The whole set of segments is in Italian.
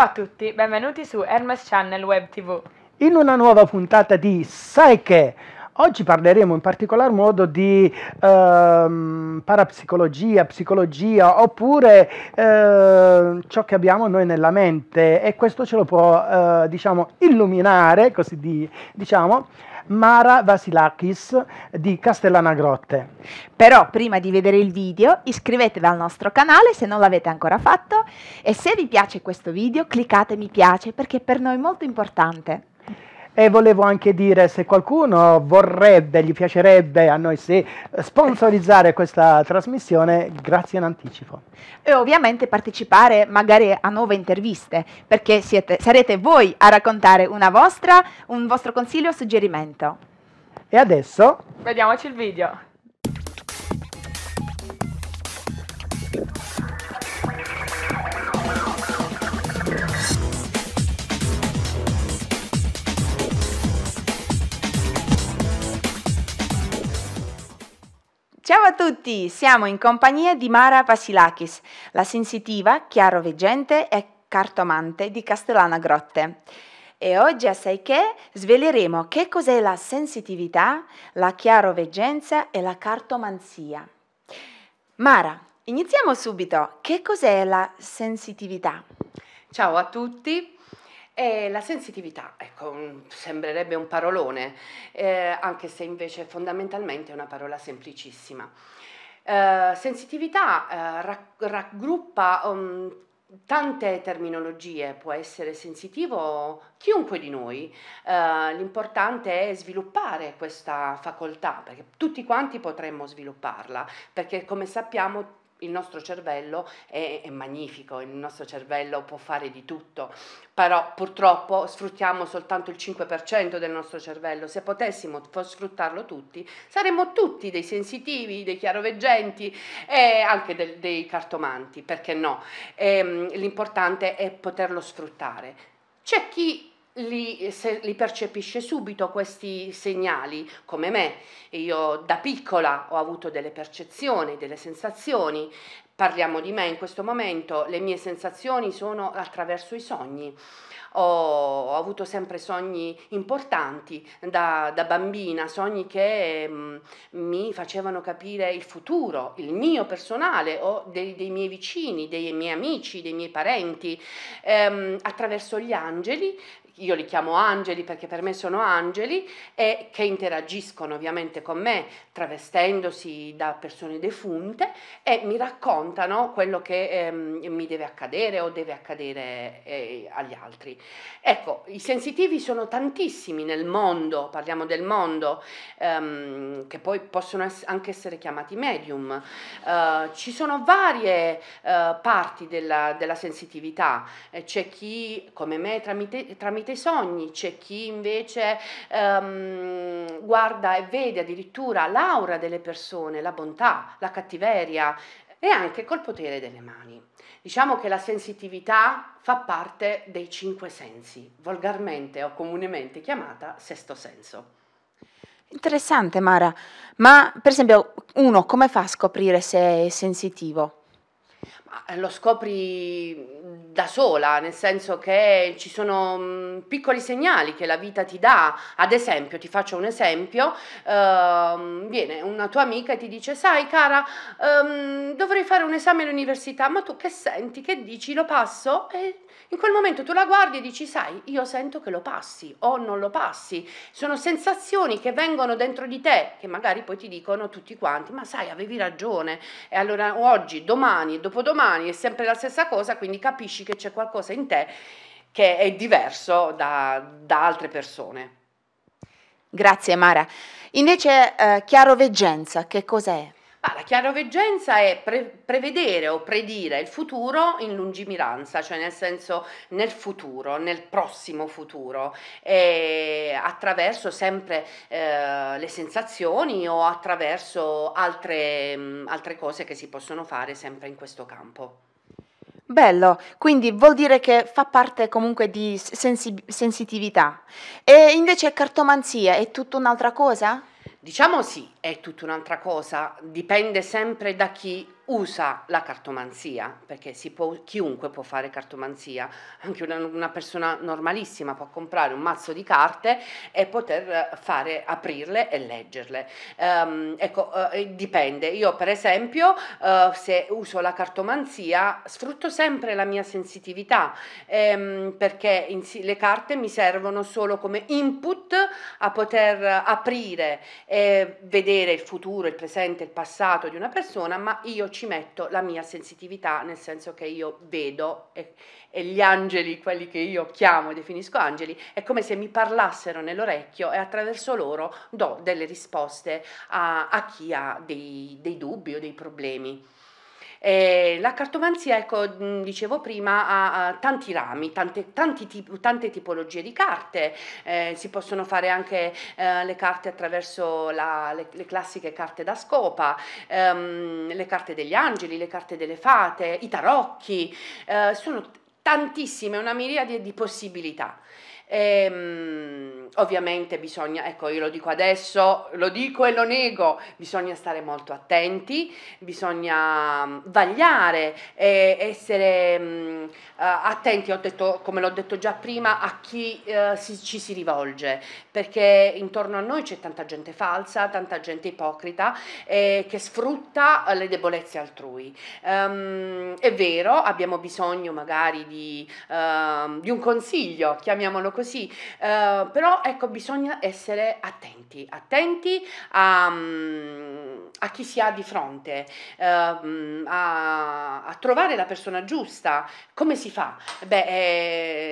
Ciao a tutti, benvenuti su Hermes Channel Web TV. In una nuova puntata di Sai che Oggi parleremo in particolar modo di ehm, parapsicologia, psicologia oppure ehm, ciò che abbiamo noi nella mente e questo ce lo può eh, diciamo, illuminare, così di, diciamo, Mara Vasilakis di Castellanagrotte. Però prima di vedere il video iscrivetevi al nostro canale se non l'avete ancora fatto e se vi piace questo video cliccate mi piace perché per noi è molto importante. E volevo anche dire se qualcuno vorrebbe, gli piacerebbe a noi sì, sponsorizzare questa trasmissione, grazie in anticipo. E ovviamente partecipare magari a nuove interviste, perché siete, sarete voi a raccontare una vostra, un vostro consiglio o suggerimento. E adesso... Vediamoci il video. Ciao a tutti, siamo in compagnia di Mara Vasilakis, la sensitiva, chiaroveggente e cartomante di Castellana Grotte. E oggi a Sai che sveleremo che cos'è la sensitività, la chiaroveggenza e la cartomanzia. Mara, iniziamo subito. Che cos'è la sensitività? Ciao a tutti, e la sensitività, ecco, sembrerebbe un parolone, eh, anche se invece fondamentalmente è una parola semplicissima. Eh, sensitività eh, raggruppa um, tante terminologie, può essere sensitivo chiunque di noi, eh, l'importante è sviluppare questa facoltà, perché tutti quanti potremmo svilupparla, perché come sappiamo il nostro cervello è, è, magnifico, il nostro cervello può fare di tutto, però purtroppo sfruttiamo soltanto il 5% del nostro cervello, se potessimo sfruttarlo tutti saremmo tutti dei sensitivi, dei chiaroveggenti e anche del, dei cartomanti, perché no? E, ehm, l'importante è poterlo sfruttare. C'è chi li, se, li, percepisce subito questi segnali, come me. Io da piccola ho avuto delle percezioni, delle sensazioni. Parliamo di me in questo momento, le mie sensazioni sono attraverso i sogni. Ho, ho avuto sempre sogni importanti da, da bambina, sogni che mh, mm, mi facevano capire il futuro, il mio personale o dei, dei miei vicini, dei miei amici, dei miei parenti. Ehm, attraverso gli angeli io li chiamo angeli perché per me sono angeli e che interagiscono ovviamente con me travestendosi da persone defunte e mi raccontano quello che ehm, mi deve accadere o deve accadere eh, agli altri. Ecco, i sensitivi sono tantissimi nel mondo, parliamo del mondo, ehm, che poi possono es- anche essere chiamati medium. Eh, ci sono varie eh, parti della, della sensitività, eh, c'è chi come me tramite, tramite tramite i sogni, c'è chi invece ehm, guarda e vede addirittura l'aura delle persone, la bontà, la cattiveria e anche col potere delle mani. Diciamo che la sensitività fa parte dei cinque sensi, volgarmente o comunemente chiamata sesto senso. Interessante Mara, ma per esempio uno come fa a scoprire se è sensitivo? Eh, lo scopri da sola, nel senso che ci sono piccoli segnali che la vita ti dà. Ad esempio, ti faccio un esempio, ehm, viene una tua amica e ti dice, sai cara, ehm, dovrei fare un esame all'università, ma tu che senti, che dici, lo passo? E in quel momento tu la guardi e dici, sai, io sento che lo passi o non lo passi. Sono sensazioni che vengono dentro di te, che magari poi ti dicono tutti quanti, ma sai, avevi ragione. E allora oggi, domani, dopodomani è sempre la stessa cosa, quindi capisci che c'è qualcosa in te che è diverso da, da altre persone. Grazie Mara. Invece eh, chiaroveggenza, che cos'è? Ma ah, la chiaroveggenza è pre- prevedere o predire il futuro in lungimiranza, cioè nel senso nel futuro, nel prossimo futuro, attraverso sempre eh, le sensazioni o attraverso altre, mh, altre cose che si possono fare sempre in questo campo. Bello, quindi vuol dire che fa parte comunque di sensi- sensitività. E invece cartomanzia è tutta un'altra cosa? Diciamo sì, è tutta un'altra cosa, dipende sempre da chi usa la cartomanzia, perché si può, chiunque può fare cartomanzia, anche una, una, persona normalissima può comprare un mazzo di carte e poter fare, aprirle e leggerle. Um, ecco, uh, dipende. Io per esempio, uh, se uso la cartomanzia, sfrutto sempre la mia sensitività, um, perché in, le carte mi servono solo come input a poter aprire e vedere vedere il futuro, il presente, il passato di una persona, ma io ci metto la mia sensitività, nel senso che io vedo e, e gli angeli, quelli che io chiamo e definisco angeli, è come se mi parlassero nell'orecchio e attraverso loro do delle risposte a, a chi ha dei, dei dubbi o dei problemi. Eh, la cartomanzia, ecco, dicevo prima, ha, ha tanti rami, tante, tanti tip- tante tipologie di carte, eh, si possono fare anche eh, le carte attraverso la, le, le, classiche carte da scopa, ehm, le carte degli angeli, le carte delle fate, i tarocchi, eh, sono tantissime, una miriade di possibilità. E, ehm, ovviamente bisogna, ecco io lo dico adesso, lo dico e lo nego, bisogna stare molto attenti, bisogna mm, vagliare, essere mh, mm, eh, attenti, ho detto, come l'ho detto già prima, a chi eh, si, ci si rivolge, perché intorno a noi c'è tanta gente falsa, tanta gente ipocrita eh, che sfrutta eh, le debolezze altrui. Um, è vero, abbiamo bisogno magari di, uh, di un consiglio, chiamiamolo così così, uh, però ecco bisogna essere attenti, attenti a, mm, a chi si ha di fronte, uh, a, a, trovare la persona giusta. Come si fa? Beh,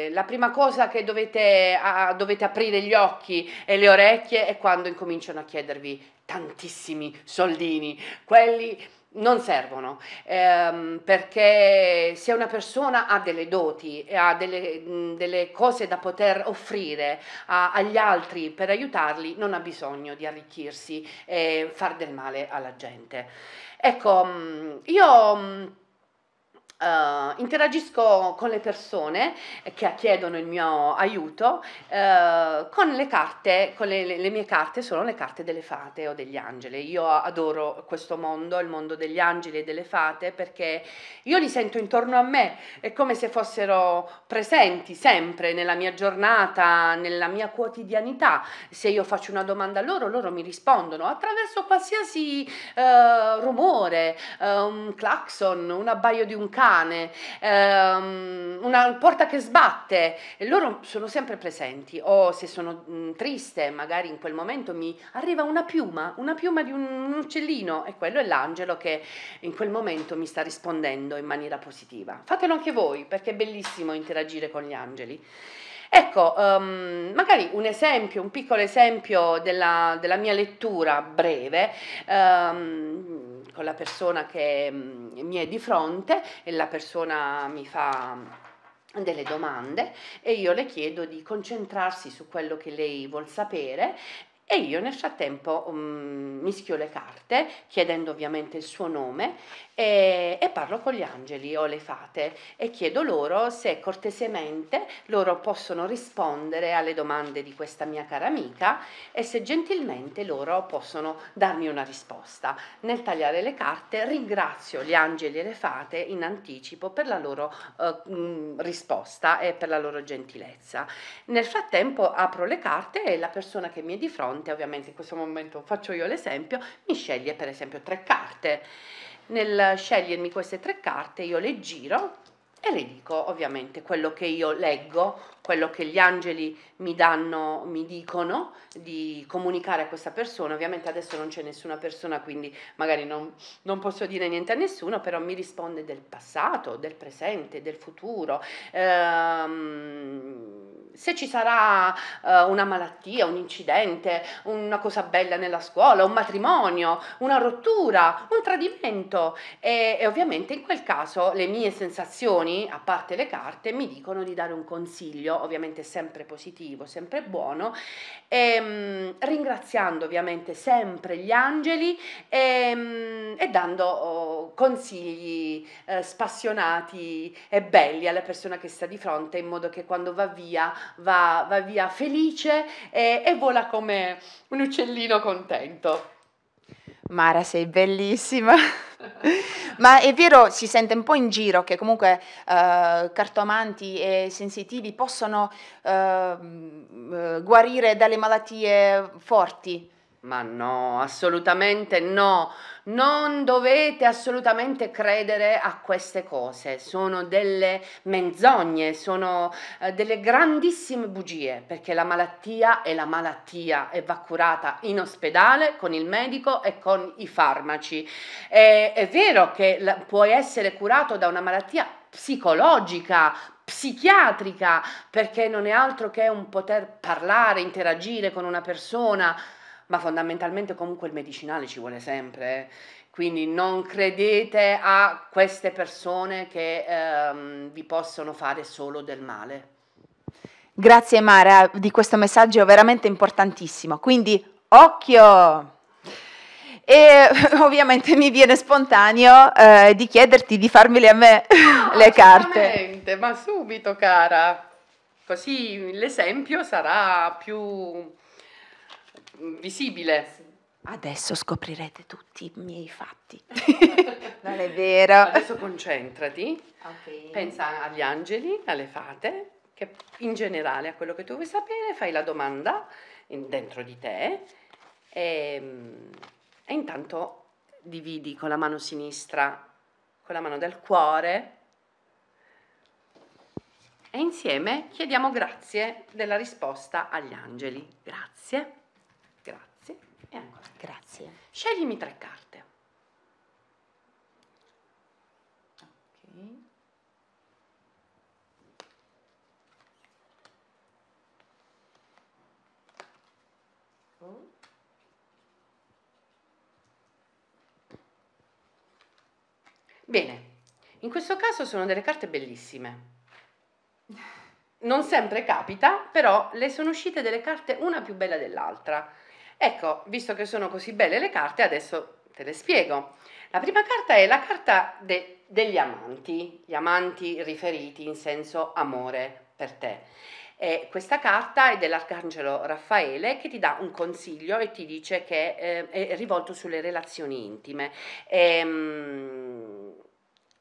eh, la prima cosa che dovete, ah, dovete aprire gli occhi e le orecchie è quando incominciano a chiedervi tantissimi soldini, quelli non servono ehm, perché se una persona ha delle doti, e ha delle, mh, delle cose da poter offrire a, agli altri per aiutarli, non ha bisogno di arricchirsi e far del male alla gente. Ecco, io Uh, interagisco con le persone che chiedono il mio aiuto uh, con le carte, con le, le, mie carte sono le carte delle fate o degli angeli. Io adoro questo mondo, il mondo degli angeli e delle fate, perché io li sento intorno a me, è come se fossero presenti sempre nella mia giornata, nella mia quotidianità. Se io faccio una domanda a loro, loro mi rispondono attraverso qualsiasi uh, rumore, un clacson, un abbaio di un cane lontane, ehm, una porta che sbatte, e loro sono sempre presenti o se sono mh, mm, triste magari in quel momento mi arriva una piuma, una piuma di un uccellino e quello è l'angelo che in quel momento mi sta rispondendo in maniera positiva. Fatelo anche voi perché è bellissimo interagire con gli angeli. Ecco, um, magari un esempio, un piccolo esempio della, della mia lettura breve. Um, con la persona che mm, mi è di fronte e la persona mi fa mm, delle domande e io le chiedo di concentrarsi su quello che lei vuol sapere e io nel frattempo um, mischio le carte, chiedendo ovviamente il suo nome, e, e, parlo con gli angeli o le fate e chiedo loro se cortesemente loro possono rispondere alle domande di questa mia cara amica e se gentilmente loro possono darmi una risposta. Nel tagliare le carte ringrazio gli angeli e le fate in anticipo per la loro uh, risposta e per la loro gentilezza. Nel frattempo apro le carte e la persona che mi è di fronte fronte, ovviamente in questo momento faccio io l'esempio, mi sceglie per esempio tre carte. Nel scegliermi queste tre carte io le giro e le dico ovviamente quello che io leggo quello che gli angeli mi danno, mi dicono di comunicare a questa persona. Ovviamente adesso non c'è nessuna persona, quindi magari non, non posso dire niente a nessuno, però mi risponde del passato, del presente, del futuro. Ehm, se ci sarà uh, una malattia, un incidente, una cosa bella nella scuola, un matrimonio, una rottura, un tradimento. E, e, ovviamente in quel caso le mie sensazioni, a parte le carte, mi dicono di dare un consiglio ovviamente sempre positivo, sempre buono, e, ehm, mh, ringraziando ovviamente sempre gli angeli e, ehm, mh, e dando oh, consigli eh, spassionati e belli alla persona che sta di fronte in modo che quando va via va, va via felice e, e vola come un uccellino contento. Mara sei bellissima. Ma è vero, si sente un po' in giro che comunque eh, cartomanti e sensitivi possono ehm, eh, guarire dalle malattie forti, ma no, assolutamente no. Non dovete assolutamente credere a queste cose. Sono delle menzogne, sono eh, delle grandissime bugie, perché la malattia è la malattia e va curata in ospedale con il medico e con i farmaci. E, è vero che puoi essere curato da una malattia psicologica, psichiatrica, perché non è altro che un poter parlare, interagire con una persona ma fondamentalmente comunque il medicinale ci vuole sempre. Eh. Quindi non credete a queste persone che ehm, vi possono fare solo del male. Grazie Mara di questo messaggio veramente importantissimo. Quindi occhio! E ovviamente mi viene spontaneo eh, di chiederti di farmele a me le carte. Assolutamente, Ma subito cara, così l'esempio sarà più visibile. Adesso scoprirete tutti i miei fatti. non è vero. Adesso concentrati, okay. pensa agli angeli, alle fate, che in generale a quello che tu vuoi sapere, fai la domanda in, dentro di te e, mm, e intanto dividi con la mano sinistra, con la mano del cuore e insieme chiediamo grazie della risposta agli angeli. Grazie. Eccola. Grazie. Sceglimi tre carte. Ok. Oh. Bene, in questo caso sono delle carte bellissime. Non sempre capita, però le sono uscite delle carte una più bella dell'altra. Ecco, visto che sono così belle le carte, adesso te le spiego. La prima carta è la carta de- degli amanti, gli amanti riferiti in senso amore per te. E questa carta è dell'Arcangelo Raffaele che ti dà un consiglio e ti dice che eh, è rivolto sulle relazioni intime. E, ehm,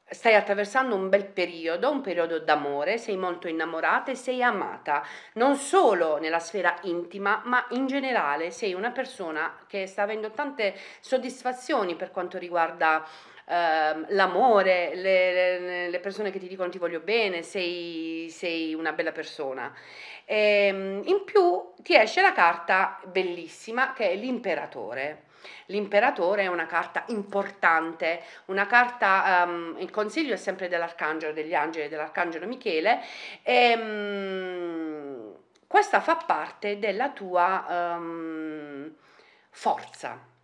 stai attraversando un bel periodo, un periodo d'amore, sei molto innamorata e sei amata, non solo nella sfera intima, ma in generale sei una persona che sta avendo tante soddisfazioni per quanto riguarda ehm, l'amore, le, le, persone che ti dicono ti voglio bene, sei, sei una bella persona. E, ehm, in più ti esce la carta bellissima che è l'imperatore. L'imperatore è una carta importante, una carta, um, il consiglio è sempre dell'arcangelo, degli angeli, dell'arcangelo Michele e um, questa fa parte della tua um, forza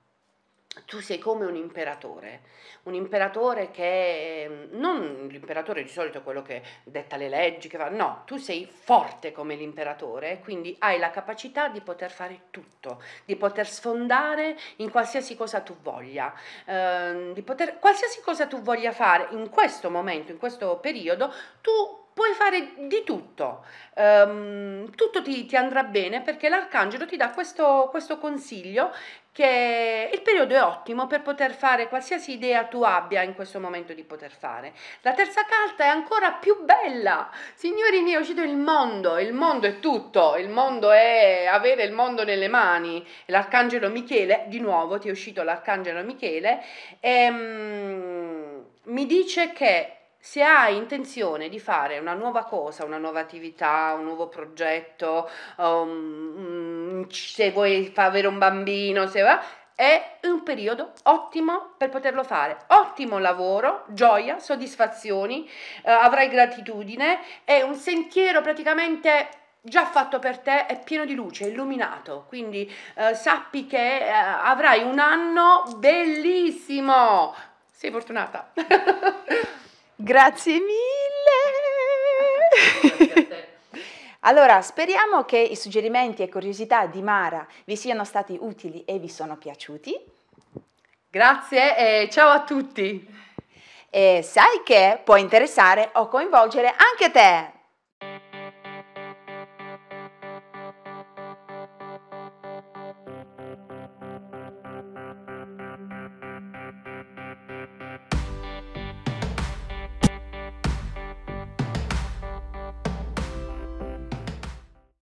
tu sei come un imperatore, un imperatore che ehm, non l'imperatore di solito è quello che detta le leggi, che fa, no, tu sei forte come l'imperatore, quindi hai la capacità di poter fare tutto, di poter sfondare in qualsiasi cosa tu voglia, eh, di poter qualsiasi cosa tu voglia fare in questo momento, in questo periodo, tu puoi fare di tutto, um, tutto ti, ti, andrà bene perché l'arcangelo ti dà questo, questo consiglio che il periodo è ottimo per poter fare qualsiasi idea tu abbia in questo momento di poter fare. La terza carta è ancora più bella. Signori miei, è uscito il mondo, il mondo è tutto, il mondo è avere il mondo nelle mani. L'arcangelo Michele, di nuovo ti è uscito l'arcangelo Michele, e, um, mi dice che se hai intenzione di fare una nuova cosa, una nuova attività, un nuovo progetto, um, mm, se vuoi avere un bambino, se va, è un periodo ottimo per poterlo fare. Ottimo lavoro, gioia, soddisfazioni, eh, avrai gratitudine, è un sentiero praticamente già fatto per te, è pieno di luce, è illuminato, quindi eh, sappi che eh, avrai un anno bellissimo. Sei fortunata. Grazie mille. allora, speriamo che i suggerimenti e curiosità di Mara vi siano stati utili e vi sono piaciuti. Grazie e ciao a tutti. E sai che può interessare o coinvolgere anche te.